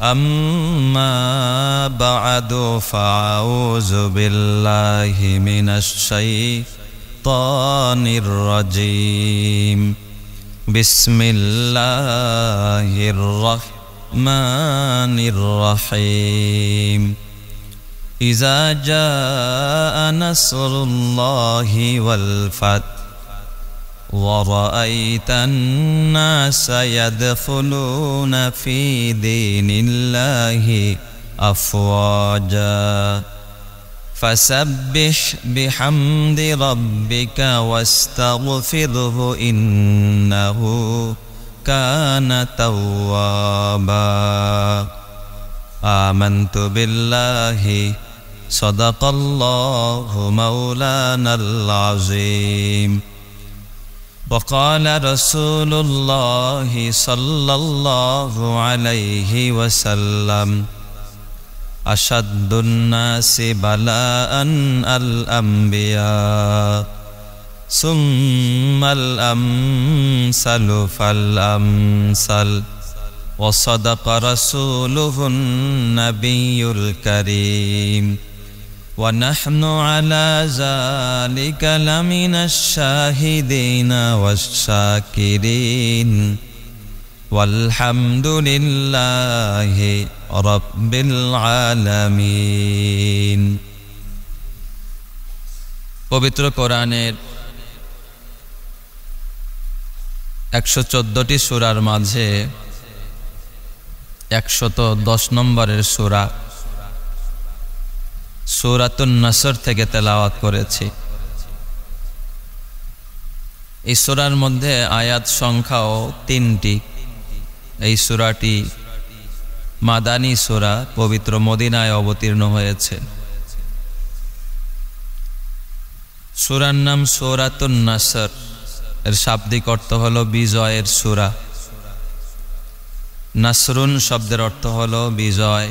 أما بعد فأعوذ بالله من الشيطان الرجيم بسم الله الرحمن الرحيم إذا جاء نصر الله والفتح ورأيت الناس يدخلون في دين الله أفواجا فسبح بحمد ربك واستغفره إنه كان توابا آمنت بالله صدق الله مولانا العظيم وقال رسول الله صلى الله عليه وسلم أشد الناس بلاء الأنبياء ثم الأمثل فالأمثل وصدق رسوله النبي الكريم ونحن على ذلك لمن الشاهدين والشاكرين والحمد لله رب العالمين পবিত্র কোরআনের একশো চোদ্দটি সুরার মাঝে একশত দশ নম্বরের সুরা সৌরাতুন নাসর থেকে তেলাওয়াত করেছি এই সুরার মধ্যে আয়াত সংখ্যাও তিনটি এই সুরাটি মাদানী সুরা পবিত্র মদিনায় অবতীর্ণ হয়েছে সুরার নাম সৌরাতুন নাসর এর শাব্দিক অর্থ হল বিজয়ের সুরা নাসরুন শব্দের অর্থ হল বিজয়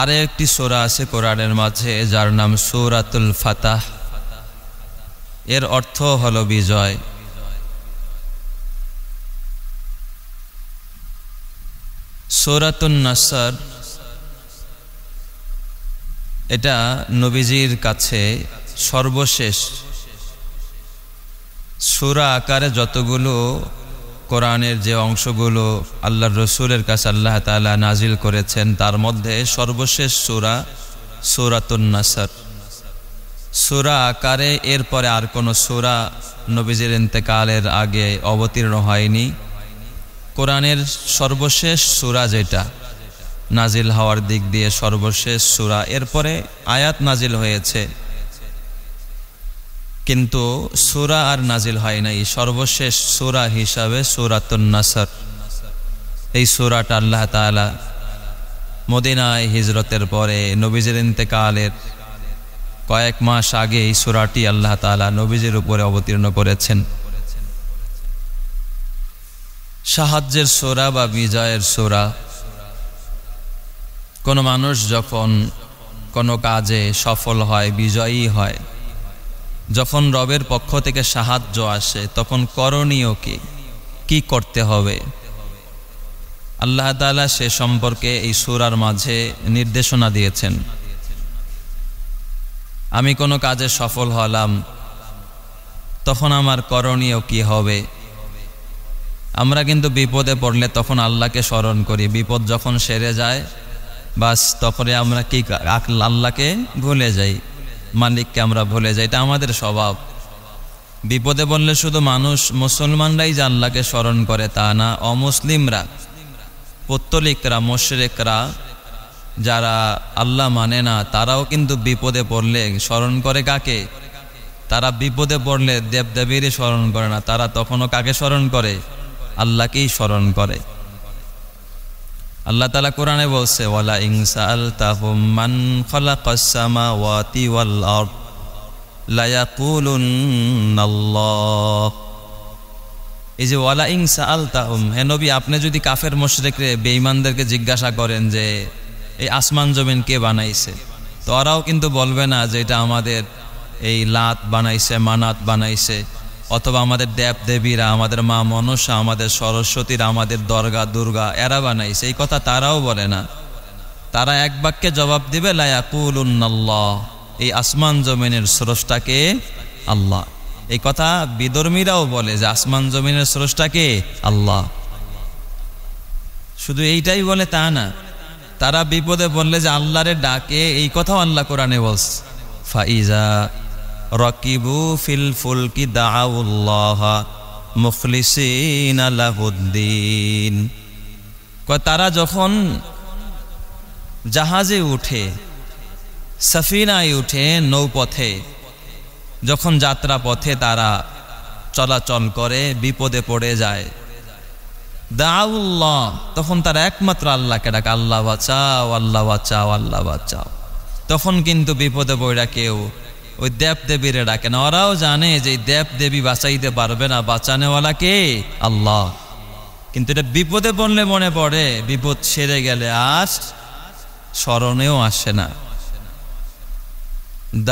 আর একটি সোরা আছে কোরআনের মাঝে যার নাম সৌরাতুল ফাতাহ এর অর্থ হল বিজয় সৌরাতুল নাসার এটা নবীজির কাছে সর্বশেষ সুরা আকারে যতগুলো কোরআনের যে অংশগুলো আল্লাহ রসুলের কাছে আল্লাহ তালা নাজিল করেছেন তার মধ্যে সর্বশেষ সুরা সুরাতুন্নাসার সুরা আকারে এরপরে আর কোনো সুরা নবীজির ইন্তেকালের আগে অবতীর্ণ হয়নি কোরআনের সর্বশেষ সুরা যেটা নাজিল হওয়ার দিক দিয়ে সর্বশেষ সুরা এরপরে আয়াত নাজিল হয়েছে কিন্তু সুরা আর নাজিল হয় নাই সর্বশেষ সুরা হিসাবে সুরাতুন্নাসর এই সুরাটা আল্লাহ তালা মদিনায় হিজরতের পরে নবীজের ইন্তেকালের কয়েক মাস আগে এই সুরাটি আল্লাহ তালা নবীজের উপরে অবতীর্ণ করেছেন সাহায্যের সোরা বা বিজয়ের সোরা কোনো মানুষ যখন কোনো কাজে সফল হয় বিজয়ী হয় যখন রবের পক্ষ থেকে সাহায্য আসে তখন করণীয় কি কি করতে হবে আল্লাহ তালা সে সম্পর্কে এই সুরার মাঝে নির্দেশনা দিয়েছেন আমি কোনো কাজে সফল হলাম তখন আমার করণীয় কি হবে আমরা কিন্তু বিপদে পড়লে তখন আল্লাহকে স্মরণ করি বিপদ যখন সেরে যায় বাস তখন আমরা কি আল্লাহকে ভুলে যাই মালিককে আমরা ভুলে যাই এটা আমাদের স্বভাব বিপদে বললে শুধু মানুষ মুসলমানরাই যে আল্লাহকে স্মরণ করে তা না অমুসলিমরা পত্তলিকরা মোশরেকরা যারা আল্লাহ মানে না তারাও কিন্তু বিপদে পড়লে স্মরণ করে কাকে তারা বিপদে পড়লে দেবদেবীরই স্মরণ করে না তারা তখনও কাকে স্মরণ করে আল্লাহকেই স্মরণ করে আল্লাহ তালা কোরআনে বলছে ওয়ালা ইংসা আল খলা কসামা ওয়াতি ওয়াল আর্থ এই যে ওয়ালা ইংসা আল তাহম হে নবী আপনি যদি কাফের মোশরেকরে বেইমানদেরকে জিজ্ঞাসা করেন যে এই আসমান জমিন কে বানাইছে তো ওরাও কিন্তু বলবে না যে এটা আমাদের এই লাত বানাইছে মানাত বানাইছে অথবা আমাদের দেব দেবীরা আমাদের মা মনসা আমাদের সরস্বতীরা আমাদের দর্গা দুর্গা এরা বানাই সেই কথা তারাও বলে না তারা এক বাক্যে জবাব দিবে লায়াকুল্লাহ এই আসমান জমিনের স্রষ্টাকে আল্লাহ এই কথা বিদর্মীরাও বলে যে আসমান জমিনের স্রষ্টাকে আল্লাহ শুধু এইটাই বলে তা না তারা বিপদে বললে যে আল্লাহরে ডাকে এই কথাও আল্লাহ কোরআনে বলস ফাইজা রকিবু ফিল ফুলকি দাউল্লাহ মুখলিসিন আলাহুদ্দিন তারা যখন জাহাজে উঠে সফিনায় উঠে নৌপথে যখন যাত্রা পথে তারা চলাচল করে বিপদে পড়ে যায় দাউল্লাহ তখন তারা একমাত্র আল্লাহকে ডাক আল্লাহ বাচাও আল্লাহ বাচাও আল্লাহ বাচাও তখন কিন্তু বিপদে বইরা কেউ ওই দেব দেবীরে ডাকেন ওরাও জানে যে দেব দেবী বাঁচাইতে পারবে না বাঁচানোওয়ালা কে আল্লাহ কিন্তু এটা বিপদে বললে মনে পড়ে বিপদ সেরে গেলে আজ স্মরণেও আসে না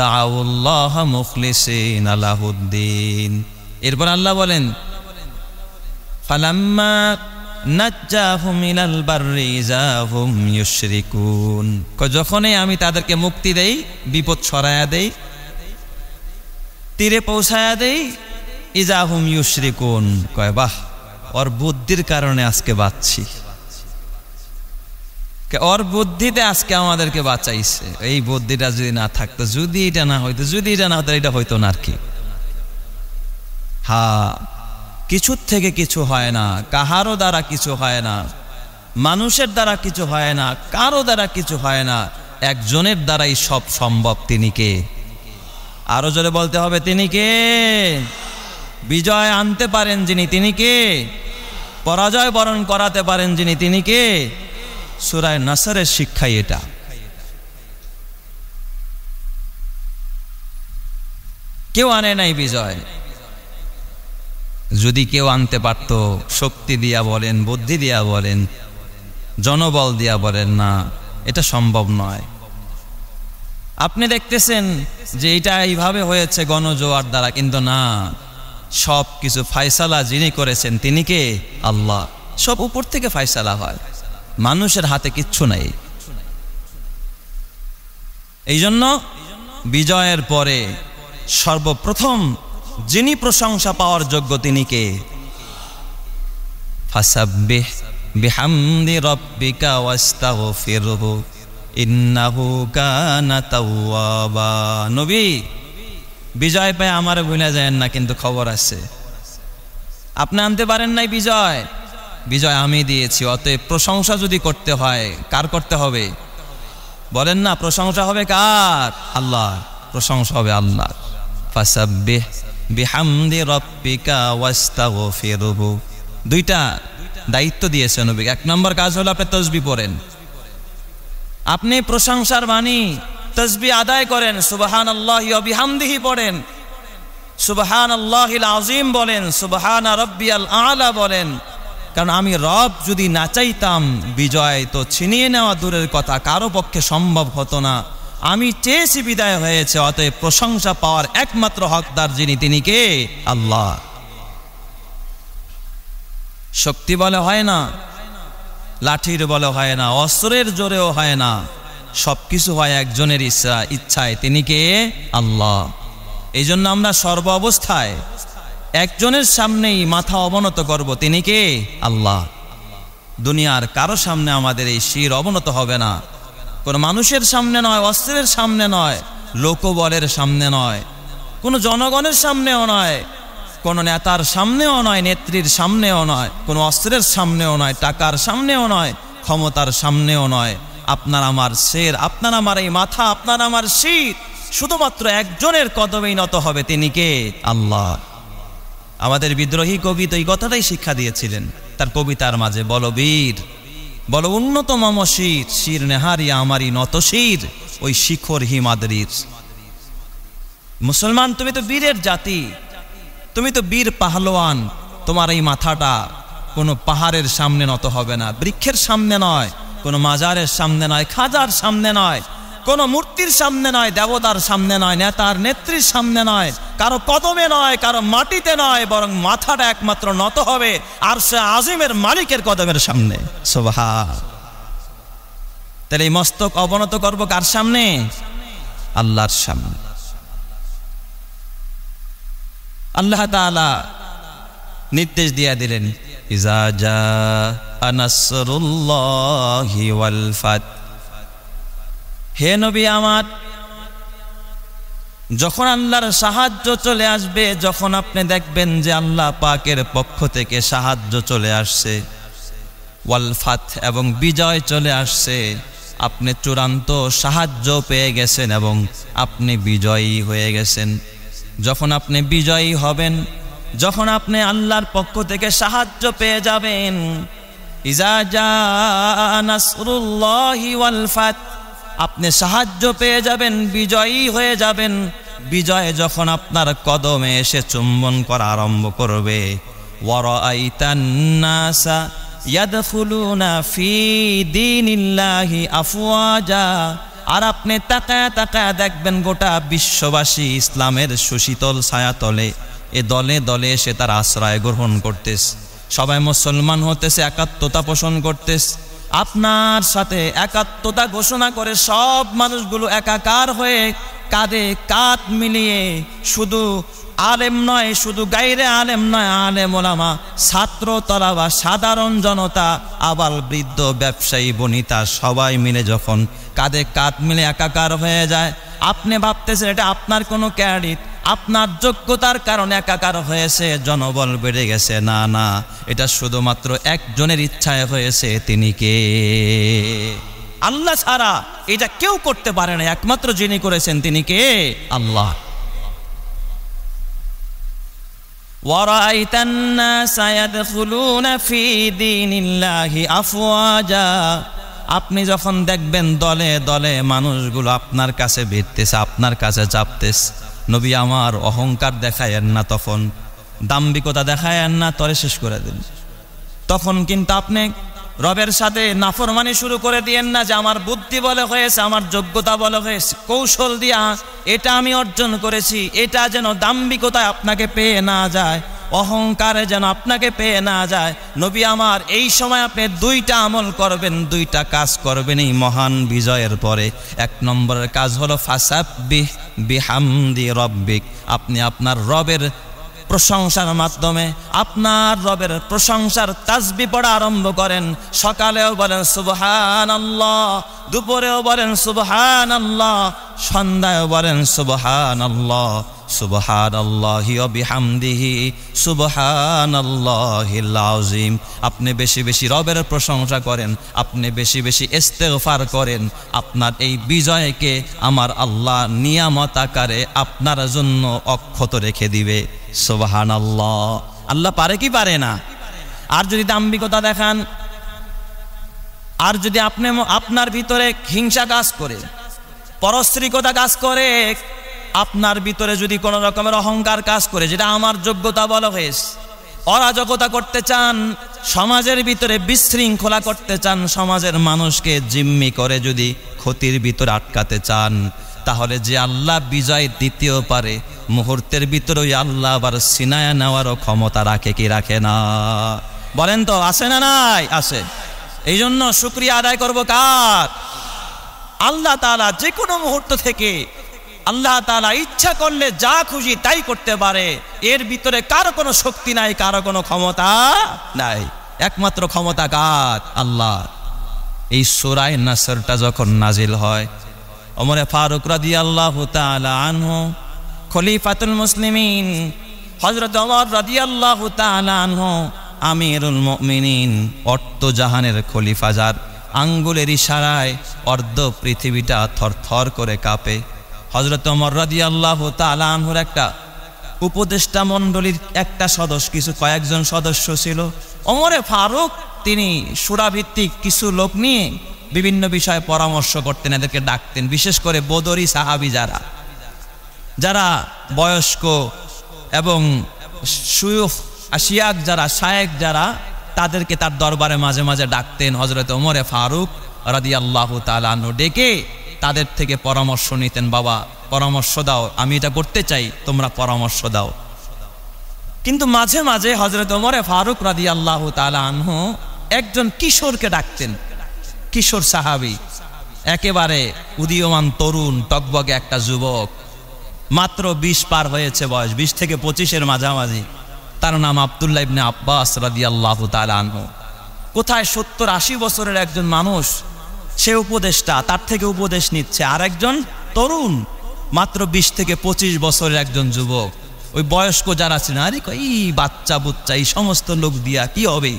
দাউল্লাহ আলাহুদ্দিন এরপর আল্লাহ বলেন ফালাম্মা যখনই আমি তাদেরকে মুক্তি দেই বিপদ সরায়া দেই তীরে পৌঁছায়া দেই ইজাহুম ইউশ্রী কোন কয় বাহ ওর বুদ্ধির কারণে আজকে বাঁচছি ওর বুদ্ধিতে আজকে আমাদেরকে বাঁচাইছে এই বুদ্ধিটা যদি না থাকতো যদি এটা না হইতো যদি এটা না হতো এটা হইতো না আর কি হা কিছুর থেকে কিছু হয় না কাহারও দ্বারা কিছু হয় না মানুষের দ্বারা কিছু হয় না কারো দ্বারা কিছু হয় না একজনের দ্বারাই সব সম্ভব তিনি কে আরো জোরে বলতে হবে তিনি কে বিজয় আনতে পারেন যিনি তিনি কে পরাজয় বরণ করাতে পারেন যিনি তিনি কে সুরায় নাসারের শিক্ষাই এটা কেউ আনে নাই বিজয় যদি কেউ আনতে পারত শক্তি দিয়া বলেন বুদ্ধি দিয়া বলেন জনবল দিয়া বলেন না এটা সম্ভব নয় আপনি দেখতেছেন যে এটা এইভাবে হয়েছে গণজোয়ার দ্বারা কিন্তু না সব কিছু ফায়সালা যিনি করেছেন তিনি কে আল্লাহ সব উপর থেকে ফায়সালা হয় মানুষের হাতে কিচ্ছু নাই এই জন্য বিজয়ের পরে সর্বপ্রথম যিনি প্রশংসা পাওয়ার যোগ্য তিনি কে ফাসাব্বিহ বিহামদি রব্বিকা ওয়াস্তাগফিরহু ইন্নাহু কানা তাওয়াবা নবী বিজয় পায় আমার ভুলে যায় না কিন্তু খবর আছে আপনি আনতে পারেন নাই বিজয় বিজয় আমি দিয়েছি অতএব প্রশংসা যদি করতে হয় কার করতে হবে বলেন না প্রশংসা হবে কার আল্লাহ প্রশংসা হবে আল্লাহ ফাসাব্বিহ বিহামদি রব্বিকা ওয়াস্তাগফিরহু দুইটা দায়িত্ব দিয়েছে নবী এক নম্বর কাজ হলো আপনি তসবি পড়েন আপনি প্রশংসার বাণী তসবি আদায় করেন সুবাহান আল্লাহ অবিহামদিহি পড়েন সুবাহান আল্লাহিল আজিম বলেন সুবাহান রব্বি আল আলা বলেন কারণ আমি রব যদি না চাইতাম বিজয় তো ছিনিয়ে নেওয়া দূরের কথা কারো পক্ষে সম্ভব হতো না আমি চেয়েছি বিদায় হয়েছে অতএব প্রশংসা পাওয়ার একমাত্র হকদার যিনি তিনি কে আল্লাহ শক্তি বলে হয় না লাঠির বলে হয় না অস্ত্রের জোরেও হয় না সব কিছু হয় একজনের ইচ্ছা ইচ্ছায় তিনি কে আল্লাহ এই জন্য আমরা সর্ব অবস্থায় একজনের সামনেই মাথা অবনত করব তিনি কে আল্লাহ দুনিয়ার কারো সামনে আমাদের এই শির অবনত হবে না কোনো মানুষের সামনে নয় অস্ত্রের সামনে নয় লোকবলের সামনে নয় কোনো জনগণের সামনেও নয় কোনো নেতার সামনেও নয় নেত্রীর সামনেও নয় কোনো অস্ত্রের সামনেও নয় টাকার সামনেও নয় ক্ষমতার সামনেও নয় আপনার আমার শের আপনার আমার এই মাথা আপনার আমার শীত শুধুমাত্র একজনের কদমেই নত হবে তিনি কে আল্লাহ আমাদের বিদ্রোহী কবি তো এই কথাটাই শিক্ষা দিয়েছিলেন তার কবিতার মাঝে বলবীর বল উন্নত মম শীত শির নেহারি আমারই নত শির ওই শিখর হিমাদ্রির মুসলমান তুমি তো বীরের জাতি তুমি তো বীর পাহলোয়ান তোমার এই মাথাটা কোনো পাহাড়ের সামনে নত হবে না বৃক্ষের সামনে নয় কোনো মাজারের সামনে নয় খাজার সামনে নয় কোনো মূর্তির সামনে নয় দেবতার সামনে নয় নেতার নেত্রীর সামনে নয় কারো কদমে নয় কারো মাটিতে নয় বরং মাথাটা একমাত্র নত হবে আর সে আজিমের মালিকের কদমের সামনে সোভা তাহলে এই মস্তক অবনত করবো কার সামনে আল্লাহর সামনে আল্লাহ তালা নির্দেশ দিয়া দিলেন ইজাজা হে নবী আমার যখন আল্লাহর সাহায্য চলে আসবে যখন আপনি দেখবেন যে আল্লাহ পাকের পক্ষ থেকে সাহায্য চলে আসছে ওয়ালফাত এবং বিজয় চলে আসছে আপনি চূড়ান্ত সাহায্য পেয়ে গেছেন এবং আপনি বিজয়ী হয়ে গেছেন যখন আপনি বিজয়ী হবেন যখন আপনি আল্লাহর পক্ষ থেকে সাহায্য পেয়ে যাবেন আপনি সাহায্য পেয়ে যাবেন বিজয়ী হয়ে যাবেন বিজয় যখন আপনার কদমে এসে চুম্বন করা আরম্ভ করবে আফওয়াজা আর আপনি তাকায় তাকায় দেখবেন গোটা বিশ্ববাসী ইসলামের সুশীতল ছায়াতলে এ দলে দলে এসে তার আশ্রয় গ্রহণ করতেস সবাই মুসলমান হতেছে একাত্মতা পোষণ করতেস আপনার সাথে একাত্মতা ঘোষণা করে সব মানুষগুলো একাকার হয়ে কাঁধে কাঁধ মিলিয়ে শুধু আলেম নয় শুধু গাইরে আলেম নয় আলেম ওলামা ছাত্র বা সাধারণ জনতা আবার বৃদ্ধ ব্যবসায়ী বনিতা সবাই মিলে যখন কাঁধে কাঁধ মিলে একাকার হয়ে যায় আপনি ভাবতেছেন এটা আপনার কোনো ক্যারিট আপনার যোগ্যতার কারণে একাকার হয়েছে জনবল বেড়ে গেছে না না এটা শুধুমাত্র একজনের ইচ্ছায় হয়েছে তিনি কে আল্লাহ ছাড়া এটা কেউ করতে পারে না একমাত্র যিনি করেছেন তিনি কে আল্লাহ ورأيت الناس يدخلون في دين الله أفواجا আপনি যখন দেখবেন দলে দলে মানুষগুলো আপনার কাছে ভিড়তেছে আপনার কাছে চাপতেছে নবী আমার অহংকার দেখায়েন না তখন দাম্বিকতা দেখায়েন না তরে শেষ করে দিন তখন কিন্তু আপনি রবের সাথে নাফরমানি শুরু করে দিয়েন না যে আমার বুদ্ধি বলে হয়েছে আমার যোগ্যতা বলে হয়েছে কৌশল দিয়া এটা আমি অর্জন করেছি এটা যেন দাম্বিকতায় আপনাকে পেয়ে না যায় অহংকারে যেন আপনাকে পেয়ে না যায় নবী আমার এই সময় আপনি দুইটা আমল করবেন দুইটা কাজ করবেন এই মহান বিজয়ের পরে এক নম্বরের কাজ হলো ফাসাব্বিহ বিহামদি রব্বিক আপনি আপনার রবের প্রশংসার মাধ্যমে আপনার রবের প্রশংসার তাজবি পড়া আরম্ভ করেন সকালেও বলেন সুবহান দুপুরেও বলেন সুবহান সন্ধ্যায় বলেন সুবহান আল্লাহ সুবহান আল্লাহি অবিহামদিহি সুবহান লাউজিম আপনি বেশি বেশি রবের প্রশংসা করেন আপনি বেশি বেশি ইস্তেফার করেন আপনার এই বিজয়কে আমার আল্লাহ নিয়ামত আকারে আপনার জন্য অক্ষত রেখে দিবে সুবহান আল্লাহ আল্লাহ পারে কি পারে না আর যদি দাম্বিকতা দেখান আর যদি আপনি আপনার ভিতরে হিংসা কাজ করে কথা কাজ করে আপনার ভিতরে যদি কোনো রকমের অহংকার কাজ করে যেটা আমার যোগ্যতা বলা হয়েছে অরাজকতা করতে চান সমাজের ভিতরে বিশৃঙ্খলা করতে চান সমাজের মানুষকে জিম্মি করে যদি ক্ষতির ভিতরে আটকাতে চান তাহলে যে আল্লাহ বিজয় দ্বিতীয় পারে মুহূর্তের ভিতরে ওই আল্লাহ আবার সিনায়া নেওয়ারও ক্ষমতা রাখে কি রাখে না বলেন তো আসে না নাই আসে এই জন্য শুক্রিয়া আদায় করবো কার আল্লাহ তালা যে কোনো মুহূর্ত থেকে আল্লাহ তালা ইচ্ছা করলে যা খুশি তাই করতে পারে এর ভিতরে কারো কোনো শক্তি নাই কারো কোনো ক্ষমতা নাই একমাত্র ক্ষমতা কার আল্লাহ এই সোরাই নাসরটা যখন নাজিল হয় অমরে ফারুক রাদি আল্লাহ আনহু খলিফাতুল মুসলিমিন হজরত অমর রাদি আল্লাহ আনহু আমিরুল মমিনিন অট্ট জাহানের খলিফাজার আঙ্গুলের ইশারায় অর্ধ পৃথিবীটা থর থর করে কাঁপে হজরত মর্রাদি আল্লাহ তালাহুর একটা উপদেষ্টা মণ্ডলীর একটা সদস্য কিছু কয়েকজন সদস্য ছিল অমরে ফারুক তিনি সুরাভিত্তিক কিছু লোক নিয়ে বিভিন্ন বিষয়ে পরামর্শ করতেন এদেরকে ডাকতেন বিশেষ করে বদরি সাহাবি যারা যারা বয়স্ক এবং সুয়ফ আশিয়াক যারা শায়েক যারা তাদেরকে তার দরবারে মাঝে মাঝে ডাকতেন হজরত ওমরে ফারুক রাদি আল্লাহ তালানো ডেকে তাদের থেকে পরামর্শ নিতেন বাবা পরামর্শ দাও আমি এটা করতে চাই তোমরা পরামর্শ দাও কিন্তু মাঝে মাঝে হজরত ওমরে ফারুক রাদি আল্লাহ তালানহু একজন কিশোরকে ডাকতেন কিশোর সাহাবি একেবারে উদীয়মান তরুণ টকবগে একটা যুবক মাত্র বিশ পার হয়েছে বয়স বিশ থেকে পঁচিশের মাঝামাঝি তার নাম আবদুল্লাহ ইবনে আব্বাস রাদিয়াল্লাহ তালানহ কোথায় সত্তর আশি বছরের একজন মানুষ সে উপদেশটা তার থেকে উপদেশ নিচ্ছে আর একজন তরুণ মাত্র বিশ থেকে পঁচিশ বছরের একজন যুবক ওই বয়স্ক যারা আছেন আরে এই বাচ্চা বুচ্চা এই সমস্ত লোক দিয়া কি হবে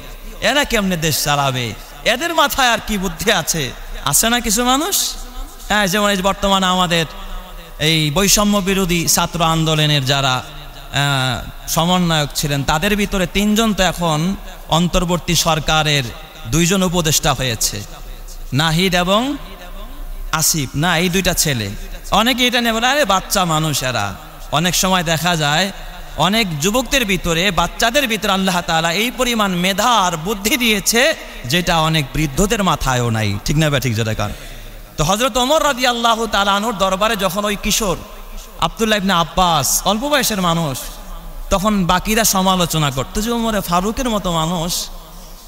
এরা কেমনে দেশ চালাবে এদের মাথায় আর কি বুদ্ধি আছে আছে না কিছু মানুষ হ্যাঁ যেমন এই বর্তমানে আমাদের এই বৈষম্য বিরোধী ছাত্র আন্দোলনের যারা সমন্বয়ক ছিলেন তাদের ভিতরে তিনজন তো এখন অন্তর্বর্তী সরকারের দুইজন উপদেষ্টা হয়েছে নাহিদ এবং আসিফ না এই দুইটা ছেলে অনেকে এটা নিয়ে বলে আরে বাচ্চা মানুষ এরা অনেক সময় দেখা যায় অনেক যুবকদের ভিতরে বাচ্চাদের ভিতরে আল্লাহ তালা এই পরিমাণ মেধা আর বুদ্ধি দিয়েছে যেটা অনেক বৃদ্ধদের মাথায়ও নাই ঠিক না ব্যাঠিক যেটা কারণ তো হজরত অমর রাজি আল্লাহ তালানোর দরবারে যখন ওই কিশোর আবদুল্লাহ ইবনে আব্বাস অল্প বয়সের মানুষ তখন বাকিরা সমালোচনা করতো যে ওমরে ফারুকের মতো মানুষ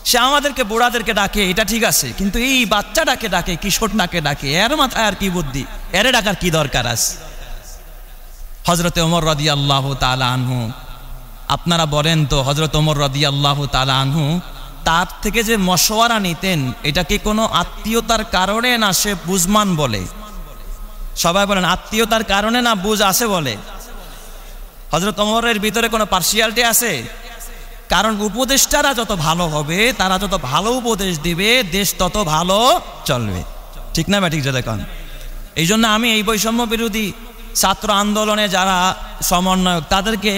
সে আমাদেরকে বুড়াদেরকে ডাকে এটা ঠিক আছে কিন্তু এই বাচ্চাটাকে ডাকে নাকে ডাকে এর মাথায় আর কি বুদ্ধি এর ডাকার কি দরকার আছে হজরত ওমর রদি আল্লাহ তালা আনহু আপনারা বলেন তো হজরত ওমর রদি আল্লাহ তালা আনহু তার থেকে যে মশওয়ারা নিতেন এটাকে কোনো আত্মীয়তার কারণে না সে বুজমান বলে সবাই বলেন আত্মীয়তার কারণে না বুঝ আছে বলে হজরত অমরের ভিতরে কোনো পার্সিয়ালিটি আছে কারণ উপদেষ্টারা যত ভালো হবে তারা যত ভালো উপদেশ দিবে দেশ তত ভালো চলবে ঠিক না ব্যাটিক যদি কন এই জন্য আমি এই বৈষম্য বিরোধী ছাত্র আন্দোলনে যারা সমন্বয়ক তাদেরকে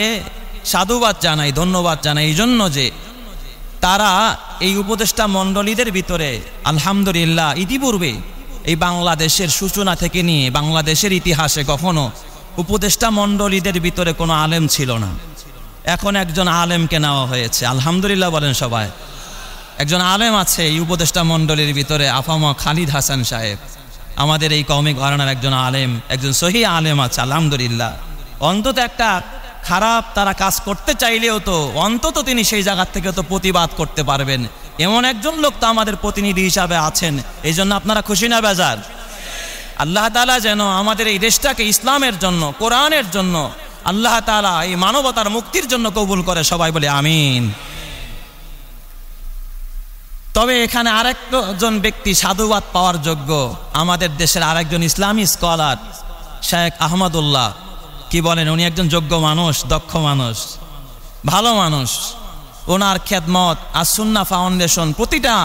সাধুবাদ জানাই ধন্যবাদ জানাই এই জন্য যে তারা এই উপদেষ্টা মণ্ডলীদের ভিতরে আলহামদুলিল্লাহ ইতিপূর্বে এই বাংলাদেশের সূচনা থেকে নিয়ে বাংলাদেশের ইতিহাসে কখনো উপদেষ্টা মণ্ডলীদের ভিতরে কোনো আলেম ছিল না এখন একজন আলেমকে নেওয়া হয়েছে আলহামদুলিল্লাহ বলেন সবাই একজন আলেম আছে এই উপদেষ্টা মণ্ডলীর ভিতরে আফামা খালিদ হাসান সাহেব আমাদের এই কমে ঘরানার একজন আলেম একজন সহি আলেম আছে আলহামদুলিল্লাহ অন্তত একটা খারাপ তারা কাজ করতে চাইলেও তো অন্তত তিনি সেই জায়গার থেকে তো প্রতিবাদ করতে পারবেন এমন একজন লোক তো আমাদের প্রতিনিধি হিসাবে আছেন এই জন্য আপনারা খুশি না বেজার আল্লাহ তালা যেন আমাদের এই দেশটাকে ইসলামের জন্য কোরআনের জন্য আল্লাহ তালা এই মানবতার মুক্তির জন্য কবুল করে সবাই বলে আমিন তবে এখানে আরেকজন ব্যক্তি সাধুবাদ পাওয়ার যোগ্য আমাদের দেশের আরেকজন ইসলামী স্কলার শেখ আহমদুল্লাহ কি বলেন উনি একজন যোগ্য মানুষ দক্ষ মানুষ ভালো মানুষ ওনার খেদমত আসুন্না ফাউন্ডেশন প্রতিটা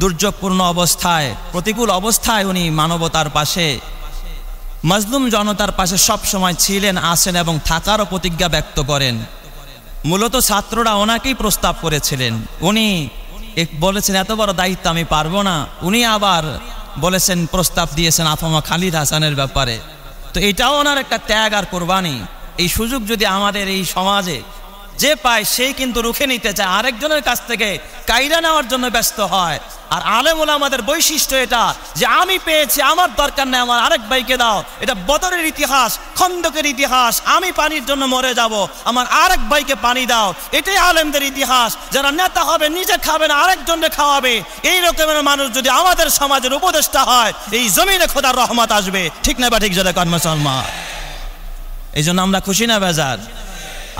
দুর্যোগপূর্ণ অবস্থায় প্রতিকূল অবস্থায় উনি মানবতার পাশে মজলুম জনতার পাশে সব সময় ছিলেন আসেন এবং থাকারও প্রতিজ্ঞা ব্যক্ত করেন মূলত ছাত্ররা ওনাকেই প্রস্তাব করেছিলেন উনি বলেছেন এত বড় দায়িত্ব আমি পারবো না উনি আবার বলেছেন প্রস্তাব দিয়েছেন আফামা খালিদ হাসানের ব্যাপারে তো এটাও ওনার একটা ত্যাগ আর কোরবানি এই সুযোগ যদি আমাদের এই সমাজে যে পায় সেই কিন্তু রুখে নিতে চায় আরেকজনের কাছ থেকে কায়দা নেওয়ার জন্য ব্যস্ত হয় আর আলেমুল আমাদের বৈশিষ্ট্য এটা যে আমি পেয়েছি আমার দরকার নেই আমার আরেক ভাইকে দাও এটা বদরের ইতিহাস খন্দকের ইতিহাস আমি পানির জন্য মরে যাব আমার আরেক ভাইকে পানি দাও এটাই আলেমদের ইতিহাস যারা নেতা হবে নিজে খাবে না আরেকজনকে খাওয়াবে এই রকমের মানুষ যদি আমাদের সমাজের উপদেষ্টা হয় এই জমিনে খোদার রহমত আসবে ঠিক না বা ঠিক যারা কর্মসলমান এই জন্য আমরা খুশি না বেজার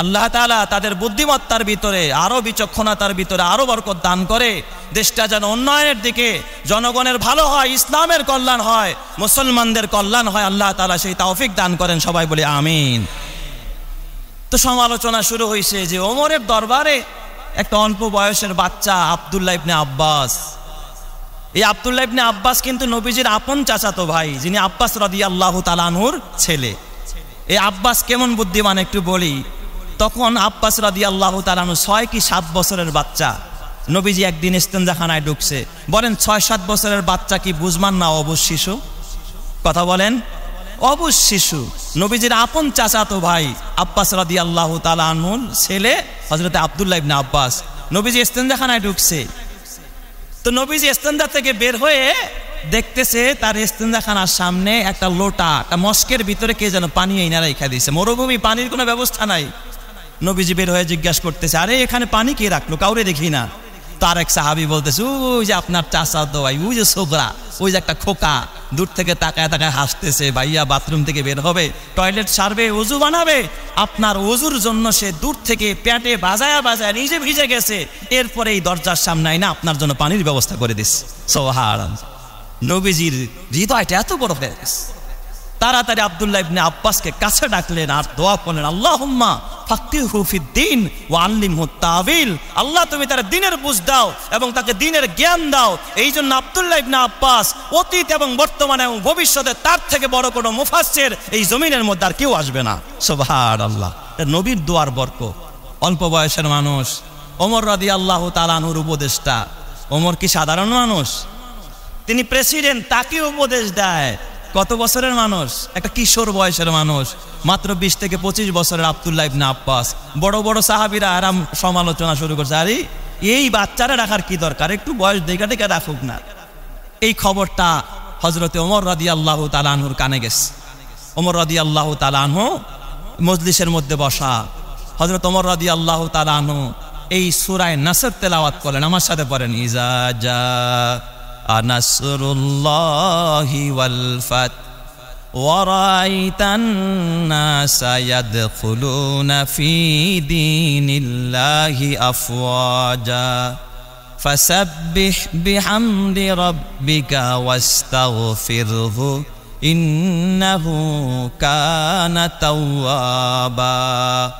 আল্লাহ তালা তাদের বুদ্ধিমত্তার ভিতরে আরও বিচক্ষণতার ভিতরে আরও বরকত দান করে দেশটা যেন উন্নয়নের দিকে জনগণের ভালো হয় ইসলামের কল্যাণ হয় মুসলমানদের কল্যাণ হয় আল্লাহ তালা সেই তাওফিক দান করেন সবাই বলে আমিন তো সমালোচনা শুরু হয়েছে যে ওমরের দরবারে একটা অল্প বয়সের বাচ্চা আবদুল্লাহ ইবনে আব্বাস এই আবদুল্লাহ ইবনে আব্বাস কিন্তু নবীজির আপন চাচাতো ভাই যিনি আব্বাস রদি আল্লাহ তালানুর ছেলে এই আব্বাস কেমন বুদ্ধিমান একটু বলি তখন আব্বাস রাদি আল্লাহ তালানো ছয় কি সাত বছরের বাচ্চা নবীজি একদিন ইস্তেঞ্জাখানায় ঢুকছে বলেন ছয় সাত বছরের বাচ্চা কি বুঝমান না অবুজ শিশু কথা বলেন অবুজ শিশু নবীজির আপন চাচাতো ভাই আব্বাস রাদি আল্লাহ তালানুল ছেলে হজরত আবদুল্লাহ ইবনা আব্বাস নবীজি ইস্তেঞ্জাখানায় ঢুকছে তো নবীজি ইস্তেঞ্জা থেকে বের হয়ে দেখতেছে তার ইস্তেঞ্জাখানার সামনে একটা লোটা একটা মস্কের ভিতরে কে যেন পানি এই না রেখা দিয়েছে মরুভূমি পানির কোনো ব্যবস্থা নাই নবীজি বের হয়ে জিজ্ঞাসা করতেছে আরে এখানে পানি কে রাখলো কাউরে দেখি না তার এক সাহাবি বলতেছে ওই যে আপনার চাষা তো ভাই ওই যে ছোকরা ওই যে একটা খোকা দূর থেকে তাকায় তাকায় হাসতেছে ভাইয়া বাথরুম থেকে বের হবে টয়লেট সারবে উজু বানাবে আপনার ওজুর জন্য সে দূর থেকে প্যাটে বাজায়া বাজায় নিজে ভিজে গেছে এরপরে এই দরজার সামনে না আপনার জন্য পানির ব্যবস্থা করে দিস সোহার নবীজির হৃদয়টা এত বড় হয়ে গেছে তাড়াতাড়ি আবদুল্লাহ ইবনে আব্বাসকে কাছে ডাকলেন আর দোয়া করলেন আল্লাহম্মা ফাক্তি হুফিদ্দিন ও আল্লিম তাবিল আল্লাহ তুমি তার দিনের বুঝ দাও এবং তাকে দিনের জ্ঞান দাও এই জন্য আবদুল্লাহ ইবনে আব্বাস অতীত এবং বর্তমানে এবং ভবিষ্যতে তার থেকে বড় কোনো মুফাসের এই জমিনের মধ্যে আর কেউ আসবে না সোভার আল্লাহ নবীর দোয়ার বর্ক অল্প বয়সের মানুষ ওমর রাদি আল্লাহ তালানুর উপদেষ্টা ওমর কি সাধারণ মানুষ তিনি প্রেসিডেন্ট তাকে উপদেশ দেয় কত বছরের মানুষ একটা কিশোর বয়সের মানুষ মাত্র বিশ থেকে পঁচিশ বছরের আবদুল্লাহ ইবনা আব্বাস বড় বড় সাহাবিরা আরাম সমালোচনা শুরু করছে আরে এই বাচ্চারা রাখার কি দরকার একটু বয়স দেখে দেখে রাখুক না এই খবরটা হজরতে ওমর রাদি আল্লাহ তালানহুর কানে গেছে ওমর রাদি আল্লাহ তালানহ মজলিসের মধ্যে বসা হজরত ওমর রাদি আল্লাহ তালানহ এই সুরায় নাসের তেলাওয়াত করেন আমার সাথে পড়েন ইজা যা نصر الله والفتح ورأيت الناس يدخلون في دين الله أفواجا فسبح بحمد ربك واستغفره إنه كان توابا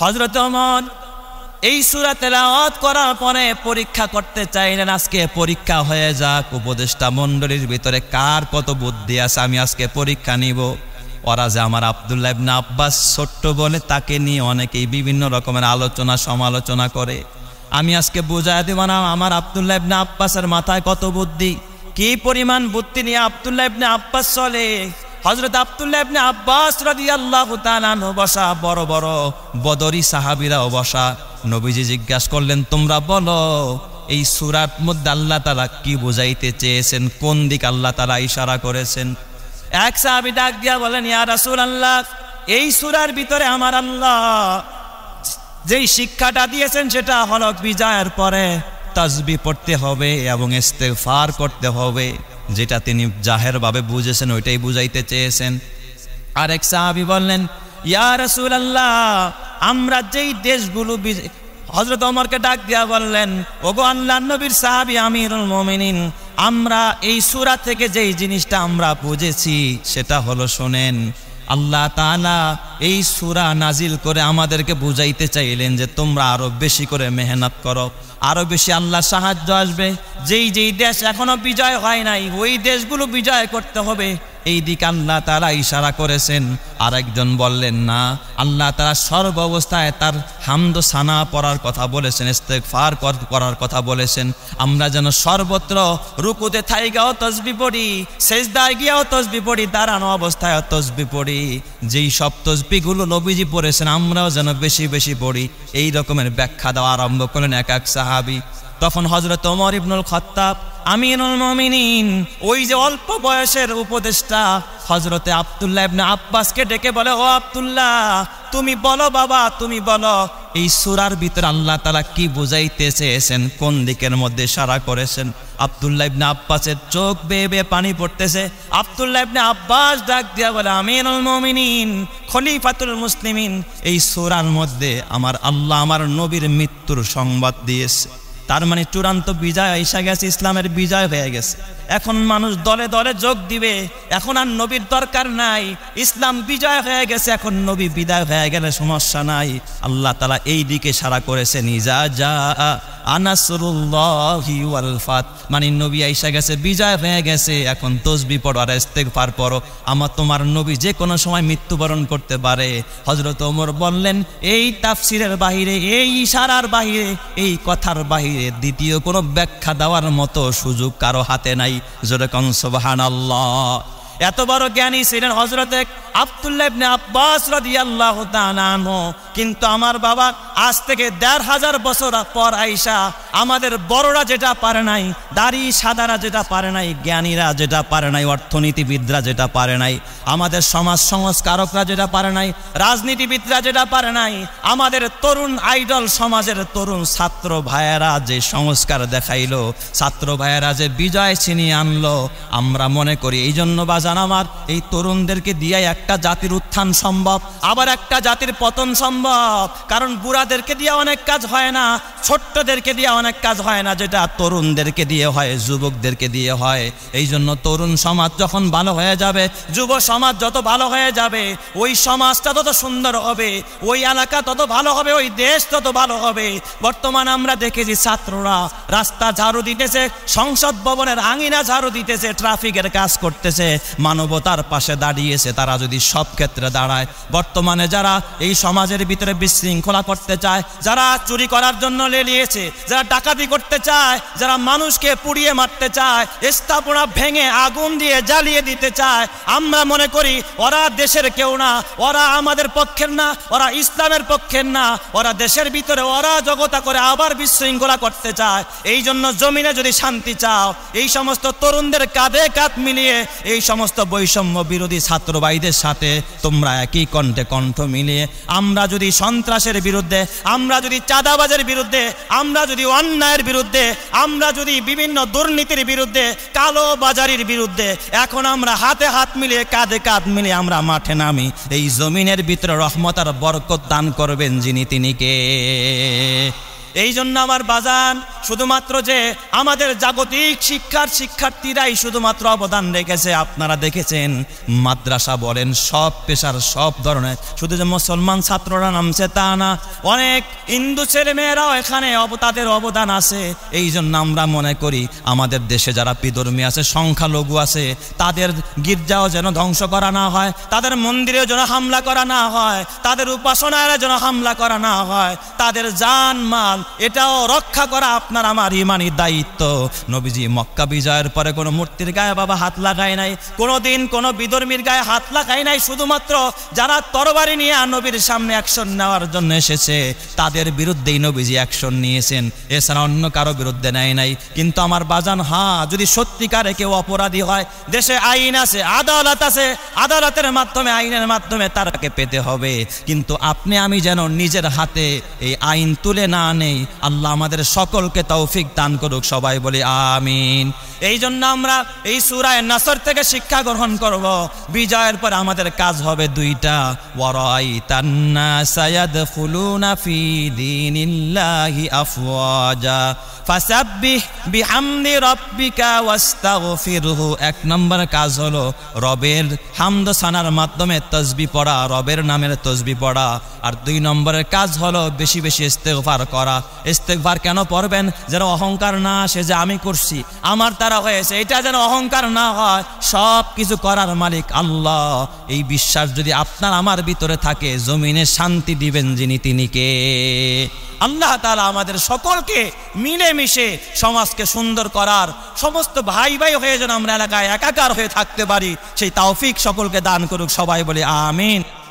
حضرت عمر এই সুরা তেলাওয়াত করার পরে পরীক্ষা করতে চাইলেন আজকে পরীক্ষা হয়ে যাক উপদেষ্টা মণ্ডলীর ভিতরে কার কত বুদ্ধি আছে আমি আজকে পরীক্ষা নিব ওরা যে আমার আবদুল্লাহ ইবনা আব্বাস ছোট্ট বলে তাকে নিয়ে অনেকেই বিভিন্ন রকমের আলোচনা সমালোচনা করে আমি আজকে বোঝায় দেব না আমার আবদুল্লাহ ইবনা আব্বাসের মাথায় কত বুদ্ধি কি পরিমাণ বুদ্ধি নিয়ে আবদুল্লাহ ইবনা আব্বাস চলে হজরত আবদুল্লাহ আব্বাস রাজি আল্লাহ বসা বড় বড় বদরি সাহাবিরা বসা নবীজি জিজ্ঞাসা করলেন তোমরা বলো এই সুরাত মধ্যে আল্লাহ তালা কি বুঝাইতে চেয়েছেন কোন দিক আল্লাহ তালা ইশারা করেছেন এক সাহাবি ডাক দিয়া বলেন ইয়ার রাসুল আল্লাহ এই সুরার ভিতরে আমার আল্লাহ যেই শিক্ষাটা দিয়েছেন সেটা হলক বিজয়ের পরে তাজবি পড়তে হবে এবং ইস্তেফার করতে হবে যেটা তিনি জাহেরভাবে বুঝেছেন ওইটাই বুঝাইতে চেয়েছেন আরেক সাহাবি বললেন আমরা যেই দেশগুলো হজরত অমরকে ডাক দিয়া বললেন ওগো আল্লাহ নবীর সাহাবি আমিরুল মমিনিন আমরা এই সুরা থেকে যেই জিনিসটা আমরা বুঝেছি সেটা হলো শোনেন আল্লাহ তালা এই সুরা নাজিল করে আমাদেরকে বুঝাইতে চাইলেন যে তোমরা আরও বেশি করে মেহনত করো আরও বেশি আল্লাহ সাহায্য আসবে যেই যেই দেশ এখনও বিজয় হয় নাই ওই দেশগুলো বিজয় করতে হবে এই দিক আল্লাহ তারা ইশারা করেছেন আর একজন বললেন না আল্লাহ তারা সর্ব অবস্থায় তার হামদ সানা পড়ার কথা বলেছেন ফার করার কথা বলেছেন আমরা যেন সর্বত্র রুকুতে থাই গাও তসবি পড়ি সেজদায় গিয়াও তসবি পড়ি দাঁড়ানো অবস্থায় তসবি পড়ি যেই সব তসবিগুলো নবীজি পড়েছেন আমরাও যেন বেশি বেশি পড়ি এই রকমের ব্যাখ্যা দেওয়া আরম্ভ করলেন এক এক সাহাবি তখন হজরত ওমর ইবনুল খত্তাব আমিরুল মমিনিন ওই যে অল্প বয়সের উপদেষ্টা হজরতে আবদুল্লাহ ইবনে আব্বাসকে ডেকে বলে ও আবদুল্লাহ তুমি বলো বাবা তুমি বলো এই সুরার ভিতরে আল্লাহ তারা কি বুঝাইতে চেয়েছেন কোন দিকের মধ্যে সারা করেছেন আবদুল্লাহ ইবনে আব্বাসের চোখ বেয়ে বেয়ে পানি পড়তেছে আবদুল্লাহ ইবনে আব্বাস ডাক দিয়া বলে আমিনুল মমিনিন খলিফাতুল মুসলিমিন এই সুরার মধ্যে আমার আল্লাহ আমার নবীর মৃত্যুর সংবাদ দিয়েছে তার মানে চূড়ান্ত বিজয় এসে গেছে ইসলামের বিজয় হয়ে গেছে এখন মানুষ দলে দলে যোগ দিবে এখন আর নবীর দরকার নাই ইসলাম বিজয় হয়ে গেছে এখন নবী বিদায় হয়ে গেলে সমস্যা নাই আল্লাহ তালা এই দিকে সারা করেছে নিজা যা মানে নবী আইসা গেছে বিজয় হয়ে গেছে এখন তসবি পড়ো আর পড়ো আমার তোমার নবী যে কোনো সময় মৃত্যুবরণ করতে পারে হজরত ওমর বললেন এই তাফসিরের বাহিরে এই ইশারার বাহিরে এই কথার বাহিরে দ্বিতীয় কোনো ব্যাখ্যা দেওয়ার মতো সুযোগ কারো হাতে নাই যেরকম সোবাহান আল্লাহ এত বড় জ্ঞানী ছিলেন হজরত আবদুল্লাহনে আব্বাস কিন্তু আমার বাবা আজ থেকে দেড় হাজার বছর পর আইসা আমাদের বড়রা যেটা পারে নাই দাড়ি সাদারা যেটা পারে নাই জ্ঞানীরা যেটা পারে নাই অর্থনীতিবিদরা যেটা পারে নাই আমাদের সমাজ সংস্কারকরা যেটা পারে নাই রাজনীতিবিদরা যেটা পারে নাই আমাদের তরুণ আইডল সমাজের তরুণ ছাত্র ভাইয়েরা যে সংস্কার দেখাইলো ছাত্র ভাইয়েরা যে বিজয় ছিনিয়ে আনলো আমরা মনে করি এই জন্য বাজার ভাইজান আমার এই তরুণদেরকে দিয়ে একটা জাতির উত্থান সম্ভব আবার একটা জাতির পতন সম্ভব কারণ বুড়াদেরকে দিয়ে অনেক কাজ হয় না ছোট্টদেরকে দিয়ে অনেক কাজ হয় না যেটা তরুণদেরকে দিয়ে হয় যুবকদেরকে দিয়ে হয় এই জন্য তরুণ সমাজ যখন ভালো হয়ে যাবে যুব সমাজ যত ভালো হয়ে যাবে ওই সমাজটা তত সুন্দর হবে ওই এলাকা তত ভালো হবে ওই দেশ তত ভালো হবে বর্তমান আমরা দেখেছি ছাত্ররা রাস্তা ঝাড়ু দিতেছে সংসদ ভবনের আঙিনা ঝাড়ু দিতেছে ট্রাফিকের কাজ করতেছে মানবতার পাশে দাঁড়িয়েছে তারা যদি সব ক্ষেত্রে দাঁড়ায় বর্তমানে যারা এই সমাজের ভিতরে বিশৃঙ্খলা করতে চায় যারা চুরি করার জন্য লেলিয়েছে যারা ডাকাতি করতে চায় যারা মানুষকে পুড়িয়ে মারতে চায় স্থাপনা ভেঙে আগুন দিয়ে জ্বালিয়ে দিতে চায় আমরা মনে করি ওরা দেশের কেউ না ওরা আমাদের পক্ষের না ওরা ইসলামের পক্ষের না ওরা দেশের ভিতরে ওরা জগতা করে আবার বিশৃঙ্খলা করতে চায় এই জন্য জমিনে যদি শান্তি চাও এই সমস্ত তরুণদের কাঁধে কাঁধ মিলিয়ে এই সমস্ত সমস্ত বৈষম্য বিরোধী ছাত্র ভাইদের সাথে তোমরা একই কণ্ঠে কণ্ঠ মিলিয়ে আমরা যদি সন্ত্রাসের বিরুদ্ধে আমরা যদি চাঁদাবাজের বিরুদ্ধে আমরা যদি অন্যায়ের বিরুদ্ধে আমরা যদি বিভিন্ন দুর্নীতির বিরুদ্ধে কালো বাজারির বিরুদ্ধে এখন আমরা হাতে হাত মিলিয়ে কাঁধে কাঁধ মিলিয়ে আমরা মাঠে নামি এই জমিনের ভিতরে রহমতার বরকত দান করবেন যিনি তিনি কে এই জন্য আমার বাজান শুধুমাত্র যে আমাদের জাগতিক শিক্ষার শিক্ষার্থীরাই শুধুমাত্র অবদান রেখেছে আপনারা দেখেছেন মাদ্রাসা বলেন সব পেশার সব ধরনের শুধু যে মুসলমান ছাত্ররা নামছে তা না অনেক হিন্দু ছেলেমেয়েরাও এখানে তাদের অবদান আছে এই জন্য আমরা মনে করি আমাদের দেশে যারা পিদর্মী আছে সংখ্যালঘু আছে তাদের গির্জাও যেন ধ্বংস করা না হয় তাদের মন্দিরেও যেন হামলা করা না হয় তাদের উপাসনায় যেন হামলা করা না হয় তাদের জান মাল এটাও রক্ষা করা আপনার আমার ইমানি দায়িত্ব নবীজি মক্কা বিজয়ের পরে কোনো মূর্তির গায়ে বাবা হাত লাগায় নাই কোনো দিন কোনো বিধর্মীর গায়ে হাত লাগায় নাই শুধুমাত্র যারা তরবারি নিয়ে নবীর সামনে অ্যাকশন নেওয়ার জন্য এসেছে তাদের বিরুদ্ধেই নবীজি অ্যাকশন নিয়েছেন এছাড়া অন্য কারো বিরুদ্ধে নেয় নাই কিন্তু আমার বাজান হ্যাঁ যদি সত্যিকারে কেউ অপরাধী হয় দেশে আইন আছে আদালত আছে আদালতের মাধ্যমে আইনের মাধ্যমে তারাকে পেতে হবে কিন্তু আপনি আমি যেন নিজের হাতে এই আইন তুলে না আনে নেই আল্লাহ আমাদের সকলকে তৌফিক দান করুক সবাই বলি আমিন এই জন্য আমরা এই সুরায় নাসর থেকে শিক্ষা গ্রহণ করব বিজয়ের পর আমাদের কাজ হবে দুইটা ওয়ারাই তান্না সায়াদ ফুলুনা ফি দিনিল্লাহি আফওয়াজা ফাসাব্বিহ বিহামদি রব্বিকা ওয়াস্তাগফিরহু এক নম্বর কাজ হলো রবের হামদ সানার মাধ্যমে তসবি পড়া রবের নামের তসবি পড়া আর দুই নম্বরের কাজ হলো বেশি বেশি ইস্তেগফার করা ইস্তেকবার কেন পড়বেন যেন অহংকার না আসে যে আমি করছি আমার তারা হয়েছে এটা যেন অহংকার না হয় সব কিছু করার মালিক আল্লাহ এই বিশ্বাস যদি আপনার আমার ভিতরে থাকে জমিনে শান্তি দিবেন যিনি তিনি কে আল্লাহ তালা আমাদের সকলকে মিলে মিশে সমাজকে সুন্দর করার সমস্ত ভাই ভাই হয়ে যেন আমরা এলাকায় একাকার হয়ে থাকতে পারি সেই তাওফিক সকলকে দান করুক সবাই বলে আমিন